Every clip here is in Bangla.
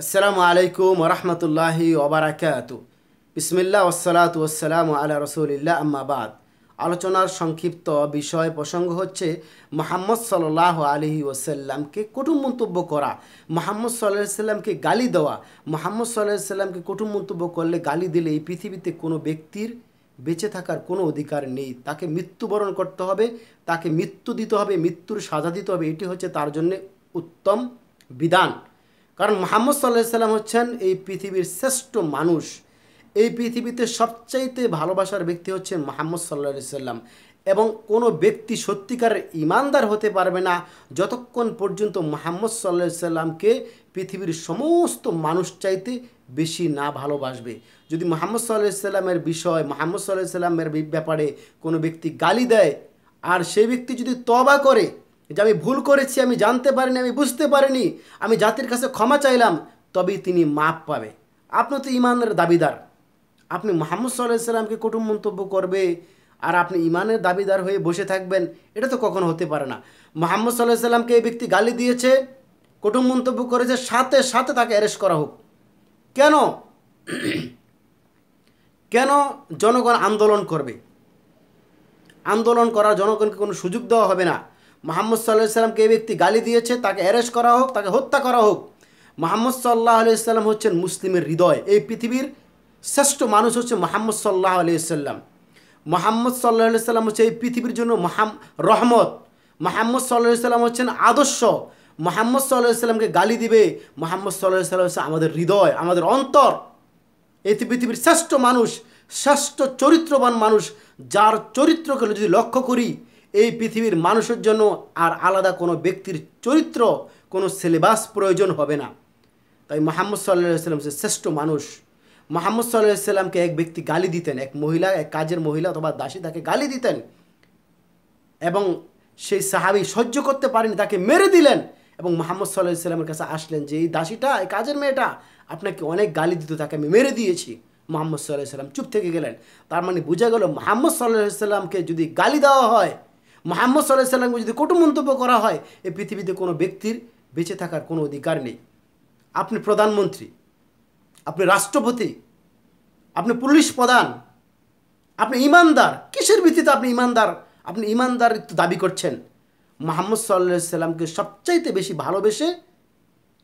আসসালামু আলাইকুম রহমতুল্লাহ ওবরাকাত বিসমিল্লা ওসালাত ওসালাম আল্লাহ রসুলিল্লা আম্মাবাদ আলোচনার সংক্ষিপ্ত বিষয় প্রসঙ্গ হচ্ছে মোহাম্মদ সাল আলহি ওসাল্লামকে কুটুম মন্তব্য করা মোহাম্মদ সাল্লাহ সাল্লামকে গালি দেওয়া মোহাম্মদ সাল্লাহ সাল্লামকে কুটুম মন্তব্য করলে গালি দিলে এই পৃথিবীতে কোনো ব্যক্তির বেঁচে থাকার কোনো অধিকার নেই তাকে মৃত্যুবরণ করতে হবে তাকে মৃত্যু দিতে হবে মৃত্যুর সাজা দিতে হবে এটি হচ্ছে তার জন্যে উত্তম বিধান কারণ মোহাম্মদ সাল্লাহ সাল্লাম হচ্ছেন এই পৃথিবীর শ্রেষ্ঠ মানুষ এই পৃথিবীতে সবচাইতে ভালোবাসার ব্যক্তি হচ্ছেন মোহাম্মদ সাল্লা সাল্লাম এবং কোনো ব্যক্তি সত্যিকার ইমানদার হতে পারবে না যতক্ষণ পর্যন্ত মোহাম্মদ সাল্লা সাল্লামকে পৃথিবীর সমস্ত মানুষ চাইতে বেশি না ভালোবাসবে যদি মোহাম্মদ সাল্লাহ সাল্লামের বিষয় মোহাম্মদ সাল্লাহ সাল্লামের ব্যাপারে কোনো ব্যক্তি গালি দেয় আর সেই ব্যক্তি যদি তবা করে যে আমি ভুল করেছি আমি জানতে পারিনি আমি বুঝতে পারিনি আমি জাতির কাছে ক্ষমা চাইলাম তবেই তিনি মাপ পাবে আপনি তো ইমানের দাবিদার আপনি মোহাম্মদ সাল্লাহ সাল্লামকে কুটুম মন্তব্য করবে আর আপনি ইমানের দাবিদার হয়ে বসে থাকবেন এটা তো কখনো হতে পারে না মোহাম্মদ সাল্লাহ সাল্লামকে এই ব্যক্তি গালি দিয়েছে কুটুম মন্তব্য করেছে সাথে সাথে তাকে অ্যারেস্ট করা হোক কেন কেন জনগণ আন্দোলন করবে আন্দোলন করার জনগণকে কোনো সুযোগ দেওয়া হবে না মোহাম্মদ সাল্লাহ সাল্লামকে এই ব্যক্তি গালি দিয়েছে তাকে অ্যারেস্ট করা হোক তাকে হত্যা করা হোক মোহাম্মদ সাল্লাহ আলিয়াল্লাম হচ্ছেন মুসলিমের হৃদয় এই পৃথিবীর শ্রেষ্ঠ মানুষ হচ্ছে মোহাম্মদ সাল্লাহ আলিয়াল্লাম মোহাম্মদ সাল্লাহ সাল্লাম হচ্ছে এই পৃথিবীর জন্য মহাম রহমত মোহাম্মদ সাল্লাহ সাল্লাম হচ্ছেন আদর্শ মোহাম্মদ সাল্লাহ সাল্লামকে গালি দিবে মোহাম্মদ সাল্লাহ সাল্লাম হচ্ছে আমাদের হৃদয় আমাদের অন্তর এটি পৃথিবীর শ্রেষ্ঠ মানুষ শ্রেষ্ঠ চরিত্রবান মানুষ যার চরিত্রকে যদি লক্ষ্য করি এই পৃথিবীর মানুষের জন্য আর আলাদা কোনো ব্যক্তির চরিত্র কোনো সিলেবাস প্রয়োজন হবে না তাই মোহাম্মদ সাল্লাহ সাল্লাম সে শ্রেষ্ঠ মানুষ মোহাম্মদ সাল্লাহ সাল্লামকে এক ব্যক্তি গালি দিতেন এক মহিলা এক কাজের মহিলা অথবা দাসী তাকে গালি দিতেন এবং সেই সাহাবি সহ্য করতে পারেনি তাকে মেরে দিলেন এবং মোহাম্মদ সাল্লাহ সাল্লামের কাছে আসলেন যে এই দাসীটা এই কাজের মেয়েটা আপনাকে অনেক গালি দিত তাকে আমি মেরে দিয়েছি মোহাম্মদ সাল্লাহ সাল্লাম চুপ থেকে গেলেন তার মানে বোঝা গেল মোহাম্মদ সাল্লাহ সাল্লামকে যদি গালি দেওয়া হয় মোহাম্মদ সাল্লাহ সাল্লামকে যদি কটু মন্তব্য করা হয় এই পৃথিবীতে কোনো ব্যক্তির বেঁচে থাকার কোনো অধিকার নেই আপনি প্রধানমন্ত্রী আপনি রাষ্ট্রপতি আপনি পুলিশ প্রধান আপনি ইমানদার কিসের ভিত্তিতে আপনি ইমানদার আপনি ইমানদার দাবি করছেন মোহাম্মদ সাল্লাহ সাল্লামকে সবচাইতে বেশি ভালোবেসে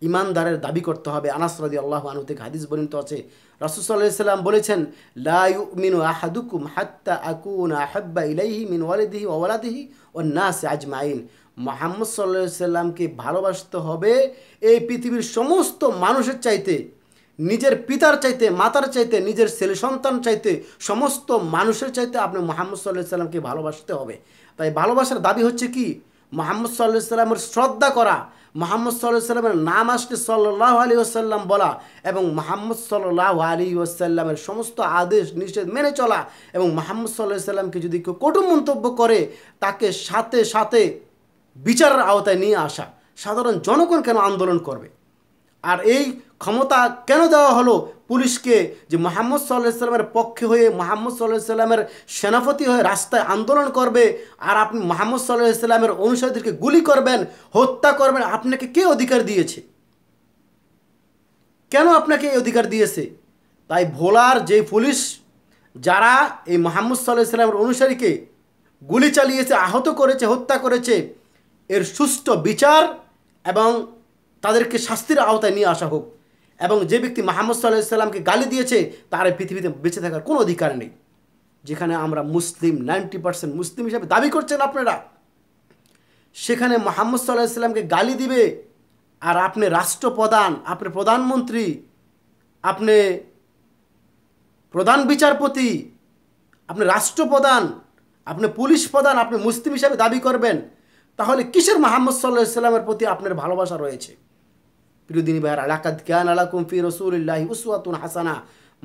ইমানদারের দাবি করতে হবে আনাস রাজি আল্লাহ আনু থেকে হাদিস বর্ণিত আছে রাসুসাল্লাম বলেছেন লাউমিনু আহাদুকুম হাত্তা আকুন আহাব্বা ইলাইহি মিন ওয়ালিদিহি ওয়ালাদিহি ও নাস আজমাইন মোহাম্মদ সাল্লা সাল্লামকে ভালোবাসতে হবে এই পৃথিবীর সমস্ত মানুষের চাইতে নিজের পিতার চাইতে মাতার চাইতে নিজের ছেলে সন্তান চাইতে সমস্ত মানুষের চাইতে আপনি মোহাম্মদ সাল্লাহ সাল্লামকে ভালোবাসতে হবে তাই ভালোবাসার দাবি হচ্ছে কি মোহাম্মদ সাল্লাহ সাল্লামের শ্রদ্ধা করা মোহাম্মদ সাল্লাহ সাল্লামের নাম আসলে সাল্লাহ আলী ওসাল্লাম বলা এবং মোহাম্মদ সাল্লাহ আলী ওসাল্লামের সমস্ত আদেশ নিষেধ মেনে চলা এবং মোহাম্মদ সাল্লাহ সাল্লামকে যদি কেউ কটু মন্তব্য করে তাকে সাথে সাথে বিচারের আওতায় নিয়ে আসা সাধারণ জনগণ কেন আন্দোলন করবে আর এই ক্ষমতা কেন দেওয়া হলো পুলিশকে যে মোহাম্মদ সাল্লাহ সাল্লামের পক্ষে হয়ে মোহাম্মদ সাল্লাহ সাল্লামের সেনাপতি হয়ে রাস্তায় আন্দোলন করবে আর আপনি মোহাম্মদ সাল্লাহ সাল্লামের অনুসারীদেরকে গুলি করবেন হত্যা করবেন আপনাকে কে অধিকার দিয়েছে কেন আপনাকে এই অধিকার দিয়েছে তাই ভোলার যে পুলিশ যারা এই মোহাম্মদ সাল্লাহ সাল্লামের অনুসারীকে গুলি চালিয়েছে আহত করেছে হত্যা করেছে এর সুষ্ঠু বিচার এবং তাদেরকে শাস্তির আওতায় নিয়ে আসা হোক এবং যে ব্যক্তি মাহমদ সাল্লাহ সাল্লামকে গালি দিয়েছে তার পৃথিবীতে বেঁচে থাকার কোনো অধিকার নেই যেখানে আমরা মুসলিম নাইনটি পার্সেন্ট মুসলিম হিসাবে দাবি করছেন আপনারা সেখানে মোহাম্মদ সাল্লাহ সাল্লামকে গালি দিবে আর আপনি রাষ্ট্রপ্রধান আপনি প্রধানমন্ত্রী আপনি প্রধান বিচারপতি আপনি রাষ্ট্রপ্রধান আপনি পুলিশ প্রধান আপনি মুসলিম হিসাবে দাবি করবেন তাহলে কিসের মোহাম্মদ সাল্লাহ ইসলামের প্রতি আপনার ভালোবাসা রয়েছে প্রিয়দিনী ভাইয়েরা আলাকাত কান আলাকুম ফি রসুল্লাহ উসওয়াতুন হাসানা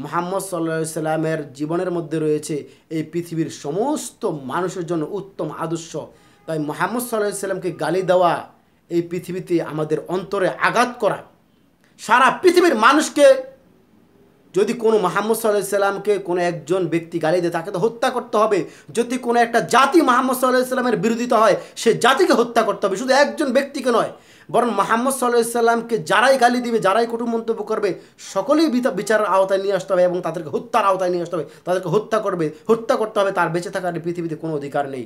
মোহাম্মদ সাল্লা সাল্লামের জীবনের মধ্যে রয়েছে এই পৃথিবীর সমস্ত মানুষের জন্য উত্তম আদর্শ তাই মোহাম্মদ সাল্লা সাল্লামকে গালি দেওয়া এই পৃথিবীতে আমাদের অন্তরে আঘাত করা সারা পৃথিবীর মানুষকে যদি কোনো মোহাম্মদ সাল্লাহ সাল্লামকে কোনো একজন ব্যক্তি গালি দেয় তাকে তো হত্যা করতে হবে যদি কোনো একটা জাতি মোহাম্মদ সাল্লাহ সাল্লামের বিরোধিতা হয় সে জাতিকে হত্যা করতে হবে শুধু একজন ব্যক্তিকে নয় বরং মোহাম্মদ সাল্লাহিসাল্লামকে যারাই গালি দিবে যারাই কটু মন্তব্য করবে সকলেই বিচারের আওতায় নিয়ে আসতে হবে এবং তাদেরকে হত্যার আওতায় নিয়ে আসতে হবে তাদেরকে হত্যা করবে হত্যা করতে হবে তার বেঁচে থাকার পৃথিবীতে কোনো অধিকার নেই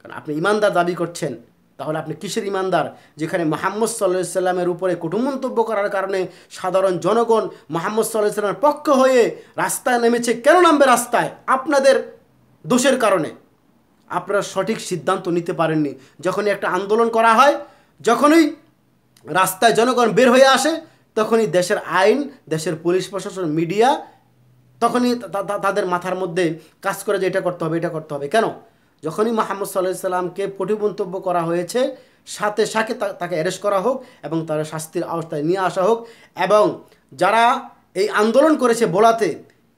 কারণ আপনি ইমানদার দাবি করছেন তাহলে আপনি কিসের ইমানদার যেখানে মাহমদ সাল্লাহ সাল্লামের উপরে কুটুম মন্তব্য করার কারণে সাধারণ জনগণ মাহমদ সাল্লাহ সাল্লামের পক্ষ হয়ে রাস্তায় নেমেছে কেন নামবে রাস্তায় আপনাদের দোষের কারণে আপনারা সঠিক সিদ্ধান্ত নিতে পারেননি যখনই একটা আন্দোলন করা হয় যখনই রাস্তায় জনগণ বের হয়ে আসে তখনই দেশের আইন দেশের পুলিশ প্রশাসন মিডিয়া তখনই তাদের মাথার মধ্যে কাজ করে যে এটা করতে হবে এটা করতে হবে কেন যখনই মাহমুদ সাল্লাহ সাল্লামকে মন্তব্য করা হয়েছে সাথে সাথে তাকে অ্যারেস্ট করা হোক এবং তার শাস্তির আওতায় নিয়ে আসা হোক এবং যারা এই আন্দোলন করেছে বলাতে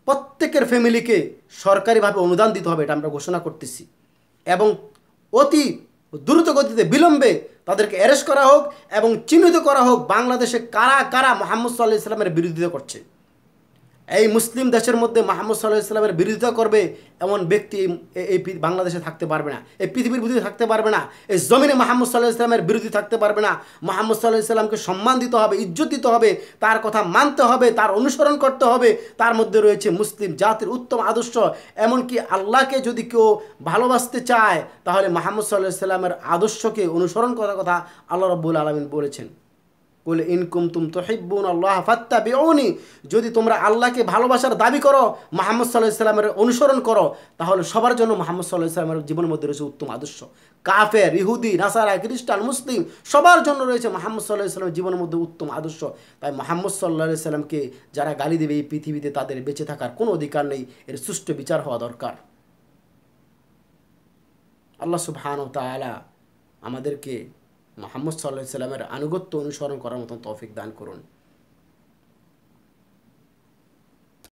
প্রত্যেকের ফ্যামিলিকে সরকারিভাবে অনুদান দিতে হবে এটা আমরা ঘোষণা করতেছি এবং অতি দ্রুত গতিতে বিলম্বে তাদেরকে অ্যারেস্ট করা হোক এবং চিহ্নিত করা হোক বাংলাদেশে কারা কারা মোহাম্মদ সাল্লাহ ইসলামের বিরোধিতা করছে এই মুসলিম দেশের মধ্যে মাহমুদ সাল্লাহ ইসলামের বিরোধিতা করবে এমন ব্যক্তি এই বাংলাদেশে থাকতে পারবে না এই পৃথিবীর বিরোধী থাকতে পারবে না এই জমিনে মাহমুদ সাল্লাহ ইসলামের বিরোধী থাকতে পারবে না মাহমুদ সাল্লাহ ইসলামকে সম্মান দিতে হবে ইজ্জত দিতে হবে তার কথা মানতে হবে তার অনুসরণ করতে হবে তার মধ্যে রয়েছে মুসলিম জাতির উত্তম আদর্শ এমনকি আল্লাহকে যদি কেউ ভালোবাসতে চায় তাহলে মাহমুদ সাল্লাহ ইসলামের আদর্শকে অনুসরণ করার কথা আল্লাহ রব্বুল আলমিন বলেছেন বলে ইনকুম তুম তহিবুন আল্লাহ ফাত্তা বেউনি যদি তোমরা আল্লাহকে ভালোবাসার দাবি করো মাহমদ সাল্লাহ ইসলামের অনুসরণ করো তাহলে সবার জন্য মোহাম্মদ সাল্লাহ ইসলামের জীবনের মধ্যে রয়েছে উত্তম আদর্শ কাফের ইহুদি নাসারা খ্রিস্টান মুসলিম সবার জন্য রয়েছে মোহাম্মদ সাল্লাহ ইসলামের জীবনের মধ্যে উত্তম আদর্শ তাই মোহাম্মদ সাল্লাহ ইসলামকে যারা গালি দেবে এই পৃথিবীতে তাদের বেঁচে থাকার কোনো অধিকার নেই এর সুষ্ঠু বিচার হওয়া দরকার আল্লাহ সুবহান তালা আমাদেরকে মোহাম্মদ সাল্লাহ সাল্লামের আনুগত্য অনুসরণ করার মতন তৌফিক দান করুন